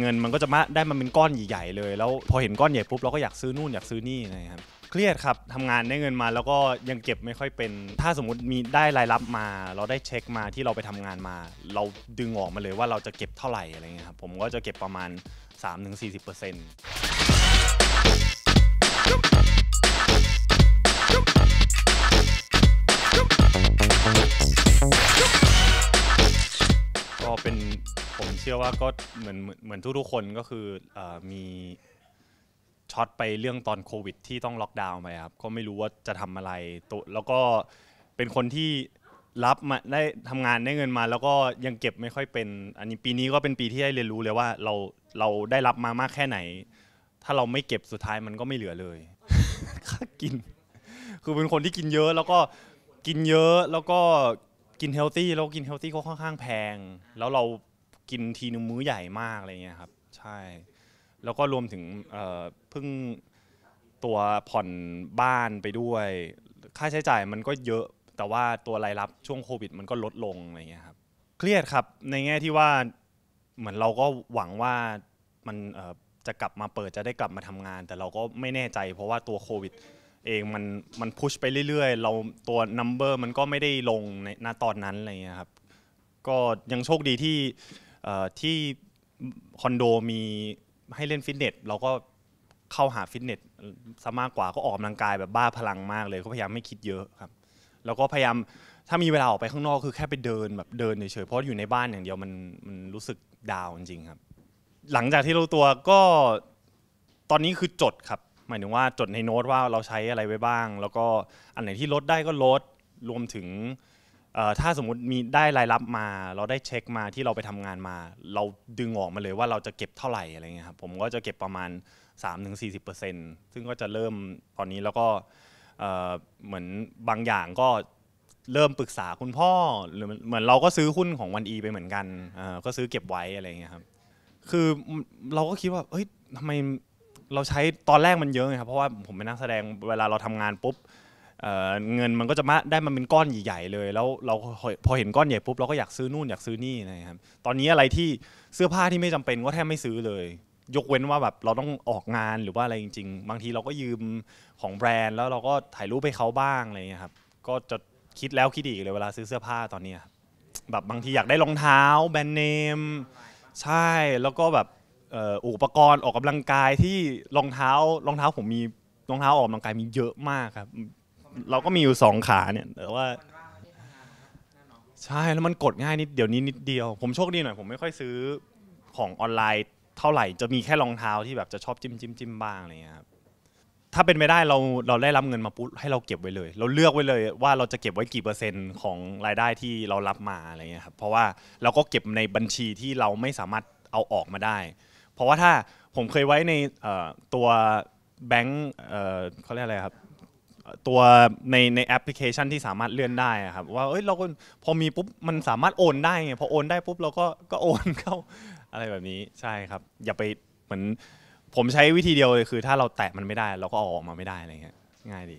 เงินมันก็จะมาได้มันเป็นก้อนใหญ่ๆเลยแล้วพอเห็นก้อนใหญ่ปุ๊บ เราก็อยากซื้อนู่นอยากซื้อนี่นะครับเครียดครับทำงานได้เงินมาแล้วก็ยังเก็บไม่ค่อยเป็น ถ้าสมมติมีได้รายรับมา เราได้เช็คมาที่เราไปทำงานมา เราดึงออกมาเลยว่าเราจะเก็บเท่าไหร่อะไรเงี้ยครับผมก็จะเก็บประมาณ3-40%็เป็นผมเชื่อว่าก็เหมือนเหมือนทุกๆคนก็คืออมีช็อตไปเรื่องตอนโควิด ที่ต้องล็อกดาวน์ไปครับก็ไม่รู้ว่าจะทำอะไรตุแล้วก็เป็นคนที่รับมาได้ทำงานได้เงินมา แล้วก็ยังเก็บไม่ค่อยเป็น อันนี้ปีนี้ก็เป็นปีที่ได้เรียนรู้เลยว่าเราเราได้รับมามากแค่ไหน ถ้าเราไม่เก็บสุดท้ายมันก็ไม่เหลือเลยค่ากิน คือเป็นคนที่กินเยอะ แล้วก็กินเยอะ แล้วก็กินเฮลตี้แล้วกินเฮลตี้ก็ค่อนข้างแพงแล้วเรากินทีนึงมื้อใหญ่มากอะไรเงี้ยครับ ใช่ แล้วก็รวมถึงเพิ่งตัวผ่อนบ้านไปด้วย ค่าใช้จ่ายมันก็เยอะแต่ว่าตัวรายรับช่วงโควิด มันก็ลดลงอะไรเงี้ยครับ เครียดครับในแง่ที่ว่าเหมือนเราก็หวังว่ามันจะกลับมาเปิดจะได้กลับมาทำงาน แต่เราก็ไม่แน่ใจ เพราะว่าตัวโควิด เองมันมันพุชไปเรื่อยๆเราตัวนัมเบอร์มันก็ไม่ได้ลงในาตอนนั้นอะไรเงี้ยครับ ก็ยังโชคดีที่ที่คอนโดมีให้เล่นฟิตเนสเราก็เข้าหาฟิตเนสซะมากกว่าก็ออกกำลังกายแบบบ้าพลังมากเลย ก็พยายามไม่คิดเยอะครับ แล้วก็พยายามถ้ามีเวลาออกไปข้างนอกคือแค่ไปเดินแบบเดินเฉยๆเพราะอยู่ในบ้านอย่างเดียวมันมันรู้สึกดาวจริงครับ หลังจากที่รู้ตัวก็ตอนนี้คือจดครับหมายถึงว่าจดในโน้ตว่าเราใช้อะไรไว้บ้าง แล้วก็อันไหนที่ลดได้ก็ลดรวมถึงถ้าสมมติมีได้รายรับมาเราได้เช็คมาที่เราไปทำงานมา เราดึงออกมาเลยว่าเราจะเก็บเท่าไหร่อะไรเงี้ยครับผมก็จะเก็บประมาณ 3-40%ซึ่งก็จะเริ่มตอนนี้แล้วก็เหมือนบางอย่างก็เริ่มปรึกษาคุณพ่อ หรือเหมือนเราก็ซื้อหุ้นของวันอีไปเหมือนกันก็ซื้อเก็บไว้อะไรเงี้ยครับคือเราก็คิดว่าเฮ้ยทำไมเราใช้ตอนแรกมันเยอะไงครับเพราะว่าผมเป็นนักแสดงเวลาเราทำงานปุ๊บเงินมันก็จะมาได้มันเป็นก้อนใหญ่ๆเลย แล้วเราพอเห็นก้อนใหญ่ปุ๊บเราก็อยากซื้อนู่นอยากซื้อนี่นะครับ ตอนนี้อะไรที่เสื้อผ้าที่ไม่จำเป็นก็แทบไม่ซื้อเลย ยกเว้นว่าแบบเราต้องออกงานหรือว่าอะไรจริงๆ บางทีเราก็ยืมของแบรนด์แล้วเราก็ถ่ายรูปให้เขาบ้างอะไรเงี้ยครับ ก็จะคิดแล้วคิดอีกเลยเวลาซื้อเสื้อผ้าตอนนี้ แบบบางทีอยากได้รองเท้า แบรนด์เนมใช่ แล้วก็แบบอุปกรณ์ออกกำลังกายที่รองเท้ารองเท้าผมมีรองเท้าออกกำลังกายมีเยอะมากครับเราก็มีอยู่สองขาเนี่ยแต่ว่าใช่แล้วมันกดง่ายนิดเดี๋ยวนี้นิดเดียวผมโชคดีหน่อยผมไม่ค่อยซื้อของออนไลน์เท่าไหร่จะมีแค่รองเท้าที่แบบจะชอบจิ้มจิ้มจิ้มบ้างอะไรเงี้ยครับถ้าเป็นไม่ได้เราเราได้รับเงินมาปุ๊บให้เราเก็บไว้เลย เราเลือกไว้เลย ว่าเราจะเก็บไว้กี่เปอร์เซ็นต์ของรายได้ที่เรารับมาอะไรเงี้ยครับเพราะว่าเราก็เก็บในบัญชีที่เราไม่สามารถเอาออกมาได้ เพราะว่าถ้าผมเคยไว้ในตัวแบงค์เขาเรียกอะไรครับตัวในในแอปพลิเคชันที่สามารถเลื่อนได้ครับ ว่าเอ้ยเราก็พอมีปุ๊บ มันสามารถโอนได้ไงพอโอนได้ปุ๊บเราก็ก็โอนเข้า อะไรแบบนี้ใช่ครับ อย่าไปเหมือนผมใช้วิธีเดียวเลยคือ ถ้าเราแตะมันไม่ได้ เราก็เอาออกมาไม่ได้อะไรเงี้ยง่ายดี